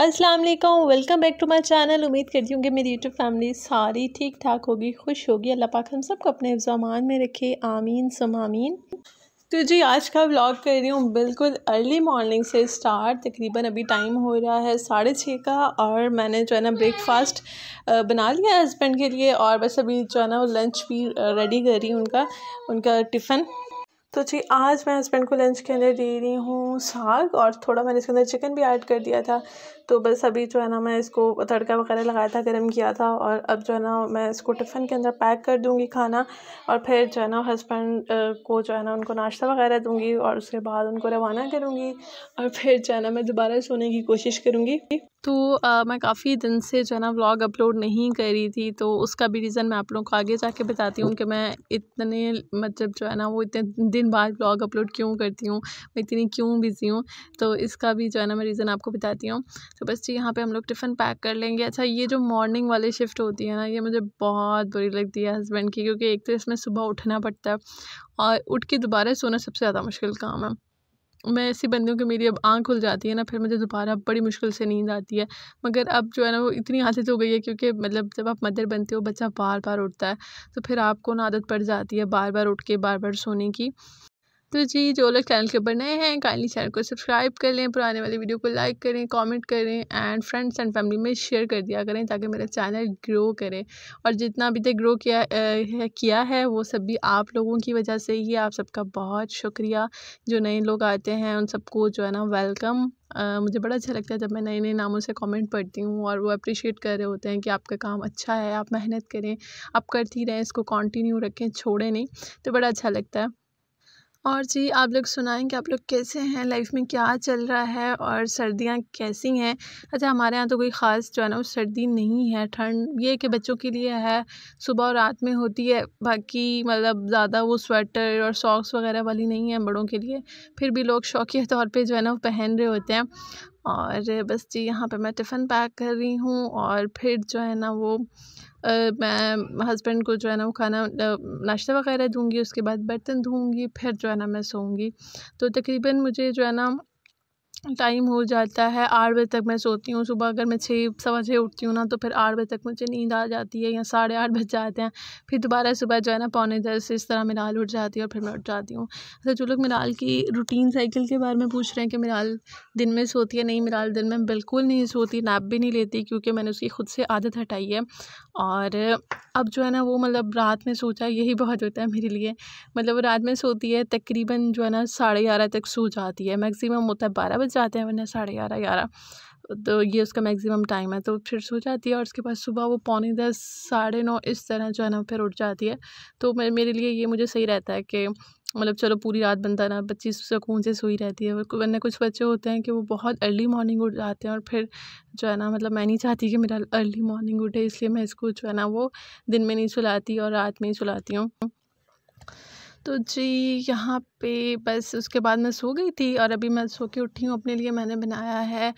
अस्सलाम वालेकुम welcome back to my channel उम्मीद करती हूँ कि मेरी यूट्यूब फैमिली सारी ठीक ठाक होगी खुश होगी अल्लाह पाक हम सबको अपने जमान में रखे आमीन सम आमीन तो जी आज का व्लॉग कर रही हूँ बिल्कुल अर्ली मॉर्निंग से स्टार्ट तकरीबन अभी टाइम हो रहा है साढ़े छः का और मैंने जो है ना ब्रेकफास्ट बना लिया हस्बैंड के लिए और बस अभी जो है ना वो लंच भी रेडी कर रही हूँ उनका उनका टिफ़िन तो जी आज मैं हस्बैंड को लंच के अंदर दे रही हूँ साग और थोड़ा मैंने इसके अंदर चिकन भी ऐड कर दिया था तो बस अभी जो है ना मैं इसको तड़का वगैरह लगाया था गर्म किया था और अब जो है ना मैं इसको टिफ़िन के अंदर पैक कर दूँगी खाना और फिर जो है ना हस्बैंड को जो है ना उनको नाश्ता वगैरह दूँगी और उसके बाद उनको रवाना करूँगी और फिर जो है ना मैं दोबारा सोने की कोशिश करूँगी तो आ, मैं काफ़ी दिन से जो है ना व्लॉग अपलोड नहीं करी थी तो उसका भी रीज़न मैं आप लोगों को आगे जाके बताती हूँ कि मैं इतने मतलब जो है ना वो इतने दिन बाद व्लॉग अपलोड क्यों करती हूँ मैं इतनी क्यों बिज़ी हूँ तो इसका भी जो है ना मैं रीज़न आपको बताती हूँ तो बस यहाँ पे हम लोग टिफ़िन पैक कर लेंगे अच्छा ये जो मॉर्निंग वाली शिफ्ट होती है ना ये मुझे बहुत बुरी लगती है हस्बैंड की क्योंकि एक तो इसमें सुबह उठना पड़ता है और उठ के दोबारा सोना सबसे ज़्यादा मुश्किल काम है मैं ऐसी बंदी हूँ कि मेरी अब आँख खुल जाती है ना फिर मुझे दोबारा बड़ी मुश्किल से नींद आती है मगर अब जो है ना वो इतनी आदत हो गई है क्योंकि मतलब जब आप मदर बनते हो बच्चा बार बार उठता है तो फिर आपको ना आदत पड़ जाती है बार बार उठ के बार बार सोने की तो जी जो लोग चैनल के ऊपर नए हैं काइंडली चैनल को सब्सक्राइब कर लें पुराने वाली वीडियो को लाइक करें कमेंट करें एंड फ्रेंड्स एंड फैमिली में शेयर कर दिया करें ताकि मेरा चैनल ग्रो करे और जितना अभी तक ग्रो किया है किया है वो सब भी आप लोगों की वजह से ही आप सबका बहुत शुक्रिया जो नए लोग आते हैं उन सबको जो है ना वेलकम Uh, मुझे बड़ा अच्छा लगता है जब मैं नए नए नामों से कमेंट पढ़ती हूँ और वो अप्रिशिएट कर रहे होते हैं कि आपका काम अच्छा है आप मेहनत करें आप करती रहें इसको कंटिन्यू रखें छोड़े नहीं तो बड़ा अच्छा लगता है और जी आप लोग सुनाएं कि आप लोग कैसे हैं लाइफ में क्या चल रहा है और सर्दियाँ कैसी हैं अच्छा हमारे यहाँ तो कोई ख़ास जो है ना वो सर्दी नहीं है ठंड ये कि बच्चों के लिए है सुबह और रात में होती है बाकी मतलब ज़्यादा वो स्वेटर और सॉक्स वगैरह वाली नहीं है बड़ों के लिए फिर भी लोग शौकिया तौर पर जो है ना वो पहन रहे होते हैं और बस जी यहाँ पे मैं टिफ़िन पैक कर रही हूँ और फिर जो है ना वो आ, मैं हस्बैंड को जो है ना वो खाना नाश्ता वगैरह दूँगी उसके बाद बर्तन धूँगी फिर जो है ना मैं सोऊंगी तो तकरीबन मुझे जो है ना टाइम हो जाता है आठ बजे तक मैं सोती हूँ सुबह अगर मैं छः सवा छः उठती हूँ ना तो फिर आठ बजे तक मुझे नींद आ जाती है या साढ़े आठ बज जाते हैं फिर दोबारा सुबह जो है ना पौने दस इस तरह मिनाल उठ जाती है और फिर मैं उठ जाती हूँ अच्छा जो लोग मिनाल की रूटीन साइकिल के बारे में पूछ रहे हैं कि मिनाल दिन में सोती है नहीं मिनाल दिन में बिल्कुल नहीं सोती नैप भी नहीं लेती क्योंकि मैंने उसकी खुद से आदत हटाई है और अब जो है ना वो मतलब रात में सोचा यही बहुत होता है मेरे लिए मतलब वो रात में सोती है तकरीबन जो है ना साढ़े ग्यारह तक सो जाती है मैक्सिमम होता है बारह बजे बज जाते हैं वरना साढ़े ग्यारह ग्यारह तो ये उसका मैक्सिमम टाइम है तो फिर सो जाती है और उसके बाद सुबह वो पौने दस साढ़े नौ इस तरह जो है ना फिर उठ जाती है तो मेरे लिए ये मुझे सही रहता है कि मतलब चलो पूरी रात बनता ना बच्ची सुकून से सोई रहती है वरना कुछ बच्चे होते हैं कि वो बहुत अर्ली मॉर्निंग उठ जाते हैं और फिर जो है ना मतलब मैं नहीं चाहती कि मेरा अर्ली मॉर्निंग उठे इसलिए मैं इसको जो है ना वो दिन में नहीं सुलाती और रात में ही सुलाती हूँ तो जी यहाँ पे बस उसके बाद मैं सो गई थी और अभी मैं सो के उठी हूँ अपने लिए मैंने बनाया है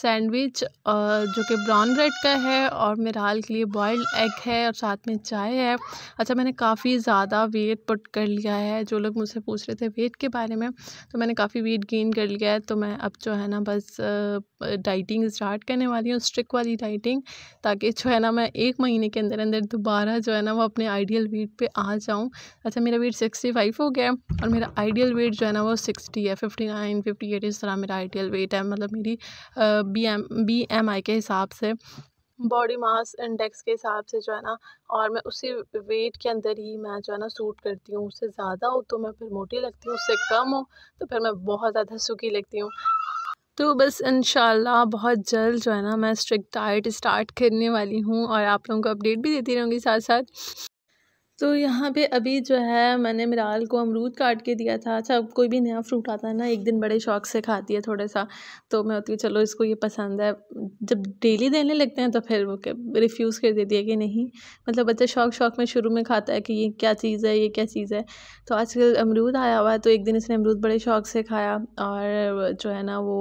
सैंडविच जो कि ब्राउन ब्रेड का है और हाल के लिए बॉयल्ड एग है और साथ में चाय है अच्छा मैंने काफ़ी ज़्यादा वेट पुट कर लिया है जो लोग मुझसे पूछ रहे थे वेट के बारे में तो मैंने काफ़ी वेट गेन कर लिया है तो मैं अब जो है ना बस डाइटिंग स्टार्ट करने वाली हूँ स्ट्रिक वाली डाइटिंग ताकि जो है ना मैं एक महीने के अंदर अंदर दोबारा जो है ना वो अपने आइडियल वेट पर आ जाऊँ अच्छा मेरा वेट सिक्सटी फाइव हो गया और मेरा आइडियल वेट जो है ना वो सिक्सटी है फिफ्टी नाइन फिफ्टी एट इस तरह मेरा आइडियल वेट है मतलब मेरी B M B M I के हिसाब से बॉडी मास इंडेक्स के हिसाब से जो है ना और मैं उसी वेट के अंदर ही मैं जो है ना सूट करती हूँ उससे ज़्यादा हो तो मैं फिर मोटी लगती हूँ उससे कम हो तो फिर मैं बहुत ज़्यादा सूखी लगती हूँ तो बस इन बहुत जल्द जो है ना मैं स्ट्रिक्ट डाइट स्टार्ट करने वाली हूँ और आप लोगों को अपडेट भी देती रहूँगी साथ साथ तो यहाँ पे अभी जो है मैंने मिराल को अमरूद काट के दिया था अच्छा कोई भी नया फ्रूट आता है ना एक दिन बड़े शौक से खाती है थोड़ा सा तो मैं होती चलो इसको ये पसंद है जब डेली देने लगते हैं तो फिर वो रिफ्यूज़ कर देती है कि नहीं मतलब बच्चा शौक शौक में शुरू में खाता है कि ये क्या चीज़ है ये क्या चीज़ है तो आजकल अमरूद आया हुआ है तो एक दिन इसने अमरूद बड़े शौक से खाया और जो है ना वो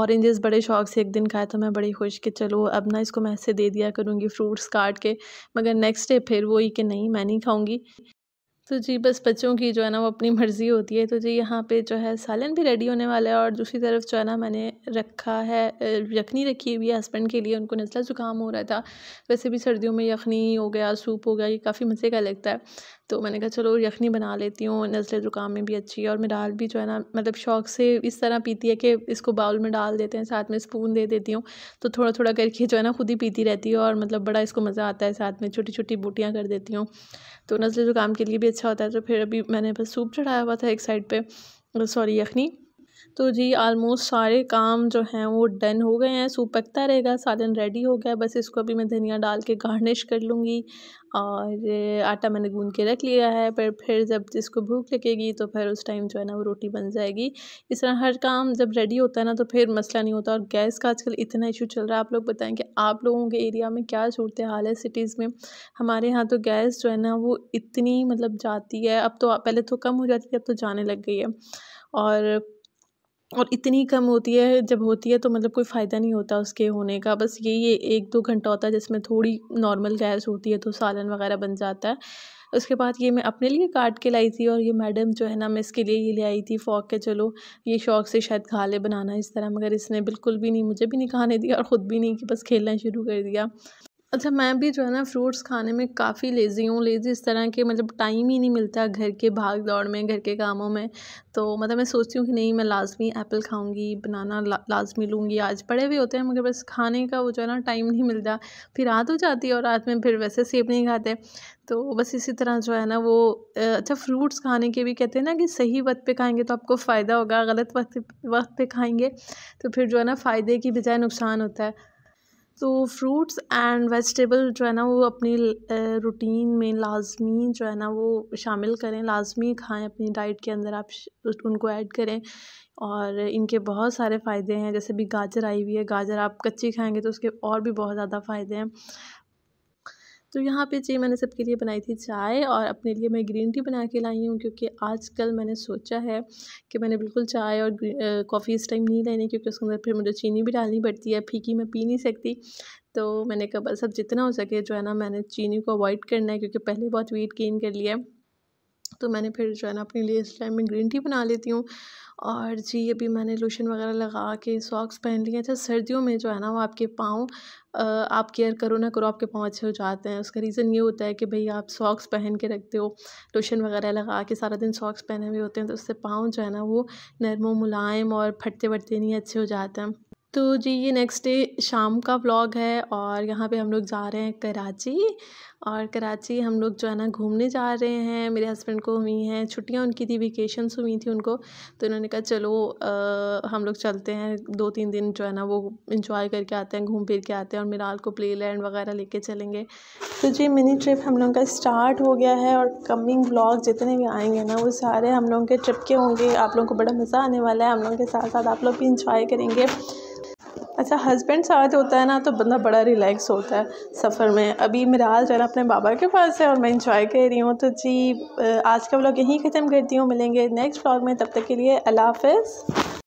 ऑरेंजेस बड़े शौक से एक दिन खाया तो मैं बड़ी खुश कि चलो अब ना इसको मैं ऐसे दे दिया करूँगी फ्रूट्स काट के मगर नेक्स्ट डे फिर वही नहीं मैं नहीं खाऊँगी तो जी बस बच्चों की जो है ना वो अपनी मर्ज़ी होती है तो जी यहाँ पे जो है सालन भी रेडी होने वाला है और दूसरी तरफ जो है ना मैंने रखा है यखनी रखी हुई है हस्बैंड के लिए उनको नज़ला ज़ुकाम हो रहा था वैसे भी सर्दियों में यखनी हो गया सूप हो गया ये काफ़ी मज़े का लगता है तो मैंने कहा चलो यखनी बना लेती हूँ नज़ले ज़ुकाम में भी अच्छी है और मैं डाल भी जो है ना मतलब शौक़ से इस तरह पीती है कि इसको बाउल में डाल देते हैं साथ में स्पून दे देती हूँ तो थोड़ा थोड़ा करके जो है ना खुद ही पीती रहती है और मतलब बड़ा इसको मज़ा आता है साथ में छोटी छोटी बूटियाँ कर देती हूँ तो नज़ले ज़ुकाम के लिए भी अच्छा होता है तो फिर अभी मैंने बस सूप चढ़ाया हुआ था एक साइड पर सॉरी यखनी तो जी आलमोस्ट सारे काम जो हैं वो डन हो गए हैं सूप पकता रहेगा सालन रेडी हो गया बस इसको अभी मैं धनिया डाल के गार्निश कर लूँगी और आटा मैंने गूंद के रख लिया है पर फिर जब जिसको भूख लगेगी तो फिर उस टाइम जो है ना वो रोटी बन जाएगी इस तरह हर काम जब रेडी होता है ना तो फिर मसला नहीं होता और गैस का आजकल इतना इशू चल रहा है आप लोग बताएं कि आप लोगों के एरिया में क्या सूरत हाल है सिटीज़ में हमारे यहाँ तो गैस जो है ना वो इतनी मतलब जाती है अब तो पहले तो कम हो जाती थी अब तो जाने लग गई है और और इतनी कम होती है जब होती है तो मतलब कोई फ़ायदा नहीं होता उसके होने का बस यही एक दो घंटा होता है जिसमें थोड़ी नॉर्मल गैस होती है तो सालन वगैरह बन जाता है उसके बाद ये मैं अपने लिए काट के लाई थी और ये मैडम जो है ना मैं इसके लिए ये ले आई थी फ़ौक के चलो ये शौक़ से शायद खा ले बनाना इस तरह मगर इसने बिल्कुल भी नहीं मुझे भी नहीं खाने दिया और ख़ुद भी नहीं कि बस खेलना शुरू कर दिया अच्छा मैं भी जो है ना फ्रूट्स खाने में काफ़ी लेज़ी हूँ लेज़ी इस तरह के मतलब टाइम ही नहीं मिलता घर के भाग दौड़ में घर के कामों में तो मतलब मैं सोचती हूँ कि नहीं मैं लाजमी एप्पल खाऊंगी बनाना ला, लाजमी लूँगी आज पड़े हुए होते हैं मगर बस खाने का वो जो है ना टाइम नहीं मिलता फिर रात हो जाती है और रात में फिर वैसे सेब नहीं खाते तो बस इसी तरह जो है ना वो अच्छा फ्रूट्स खाने के भी कहते हैं ना कि सही वक्त पे खाएंगे तो आपको फ़ायदा होगा गलत वक्त वक्त पे खाएंगे तो फिर जो है ना फ़ायदे की बजाय नुकसान होता है तो फ्रूट्स एंड वेजिटेबल जो है ना वो अपनी रूटीन में लाजमी जो है ना वो शामिल करें लाजमी खाएं अपनी डाइट के अंदर आप उनको ऐड करें और इनके बहुत सारे फ़ायदे हैं जैसे भी गाजर आई हुई है गाजर आप कच्ची खाएंगे तो उसके और भी बहुत ज़्यादा फ़ायदे हैं तो यहाँ पे चाहिए मैंने सबके लिए बनाई थी चाय और अपने लिए मैं ग्रीन टी बना के लाई हूँ क्योंकि आजकल मैंने सोचा है कि मैंने बिल्कुल चाय और कॉफ़ी इस टाइम नहीं लेनी क्योंकि उसके अंदर फिर मुझे चीनी भी डालनी पड़ती है फीकी मैं पी नहीं सकती तो मैंने कहा बस अब जितना हो सके जो है ना मैंने चीनी को अवॉइड करना है क्योंकि पहले बहुत वेट गेन कर लिया है तो मैंने फिर जो है ना अपने लिए इस टाइम में ग्रीन टी बना लेती हूँ और जी अभी मैंने लोशन वगैरह लगा के सॉक्स पहन लिए अच्छा सर्दियों में जो है ना वो आपके पाँव आप केयर करो ना करो आपके पाँव अच्छे हो जाते हैं उसका रीज़न ये होता है कि भाई आप सॉक्स पहन के रखते हो लोशन वगैरह लगा के सारा दिन सॉक्स पहने हुए होते हैं तो उससे पाँव जो है ना वो नरमो मुलायम और फटते वटते नहीं अच्छे हो जाते हैं तो जी ये नेक्स्ट डे शाम का व्लॉग है और यहाँ पे हम लोग जा रहे हैं कराची और कराची हम लोग जो है ना घूमने जा रहे हैं मेरे हस्बैंड को हुई हैं छुट्टियाँ उनकी थी वेकेशंस हुई थी उनको तो उन्होंने कहा चलो आ, हम लोग चलते हैं दो तीन दिन जो है ना वो इंजॉय करके आते हैं घूम फिर के आते हैं और मिराल को प्ले लैंड वगैरह लेके चलेंगे तो जी मिनी ट्रिप हम लोगों का स्टार्ट हो गया है और कमिंग ब्लॉग जितने भी आएंगे ना वो सारे हम लोगों के ट्रिप के होंगे आप लोगों को बड़ा मज़ा आने वाला है हम लोगों के साथ साथ आप लोग भी इंजॉय करेंगे अच्छा हस्बैंड साथ होता है ना तो बंदा बड़ा रिलैक्स होता है सफ़र में अभी मेरा जो है अपने बाबा के पास है और मैं इंजॉय कर रही हूँ तो जी आज का व्लॉग यहीं ख़त्म करती हूँ मिलेंगे नेक्स्ट व्लॉग में तब तक के लिए अल्लाह हाफ